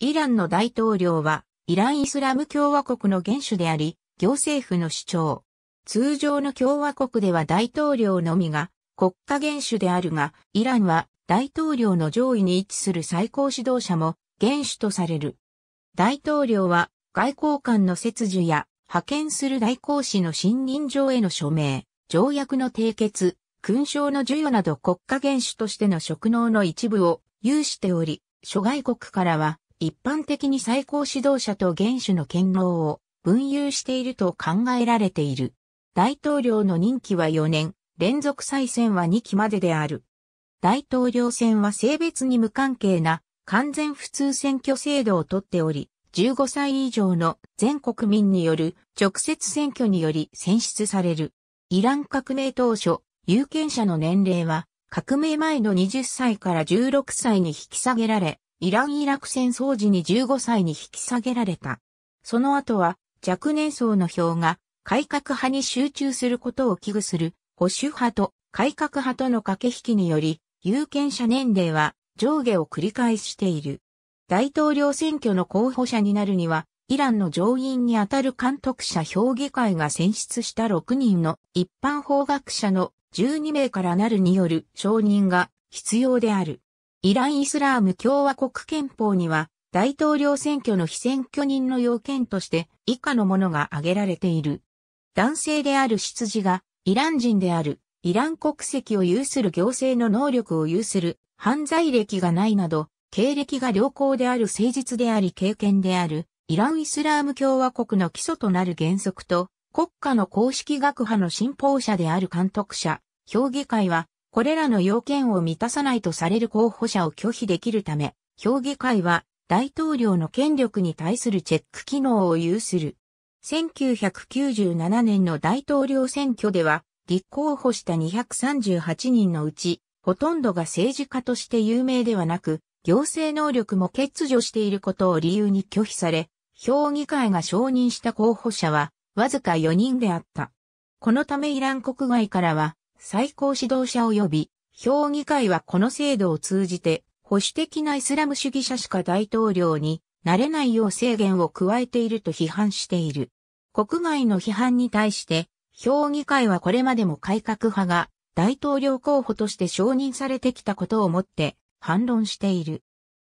イランの大統領は、イランイスラム共和国の元首であり、行政府の主張。通常の共和国では大統領のみが国家元首であるが、イランは大統領の上位に位置する最高指導者も元首とされる。大統領は外交官の設置や派遣する代行使の信任状への署名、条約の締結、勲章の授与など国家元首としての職能の一部を有しており、諸外国からは一般的に最高指導者と元首の権能を分有していると考えられている。大統領の任期は4年、連続再選は2期までである。大統領選は性別に無関係な完全普通選挙制度をとっており、15歳以上の全国民による直接選挙により選出される。イラン革命当初、有権者の年齢は革命前の20歳から16歳に引き下げられ、イラン・イラク戦争時に15歳に引き下げられた。その後は若年層の票が改革派に集中することを危惧する保守派と改革派との駆け引きにより有権者年齢は上下を繰り返している。大統領選挙の候補者になるには、イランの上院にあたる監督者評議会が選出した6人の一般法学者の12名からなるによる承認が必要である。イランイスラーム共和国憲法には、大統領選挙の非選挙人の要件として以下のものが挙げられている。男性である出自がイラン人である、イラン国籍を有する行政の能力を有する、犯罪歴がないなど、経歴が良好である誠実であり経験である、イランイスラーム共和国の基礎となる原則と、国家の公式学派の信奉者である監督者、評議会は、これらの要件を満たさないとされる候補者を拒否できるため、評議会は大統領の権力に対するチェック機能を有する。1997年の大統領選挙では、立候補した238人のうち、ほとんどが政治家として有名ではなく、行政能力も欠如していることを理由に拒否され、評議会が承認した候補者は、わずか4人であった。このためイラン国外からは、最高指導者及び、評議会はこの制度を通じて、保守的なイスラム主義者しか大統領になれないよう制限を加えていると批判している。国外の批判に対して、評議会はこれまでも改革派が大統領候補として承認されてきたことをもって反論している。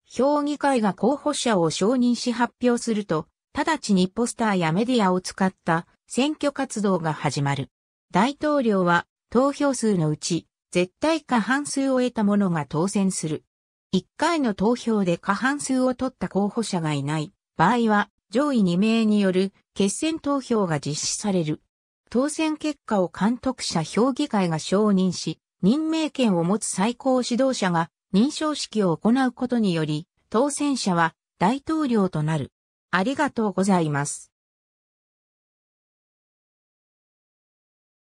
評議会が候補者を承認し発表すると、直ちにポスターやメディアを使った選挙活動が始まる。大統領は投票数のうち、絶対過半数を得た者が当選する。1回の投票で過半数を取った候補者がいない場合は、上位2名による決選投票が実施される。当選結果を監督者評議会が承認し、任命権を持つ最高指導者が認証式を行うことにより、当選者は大統領となる。ありがとうございます。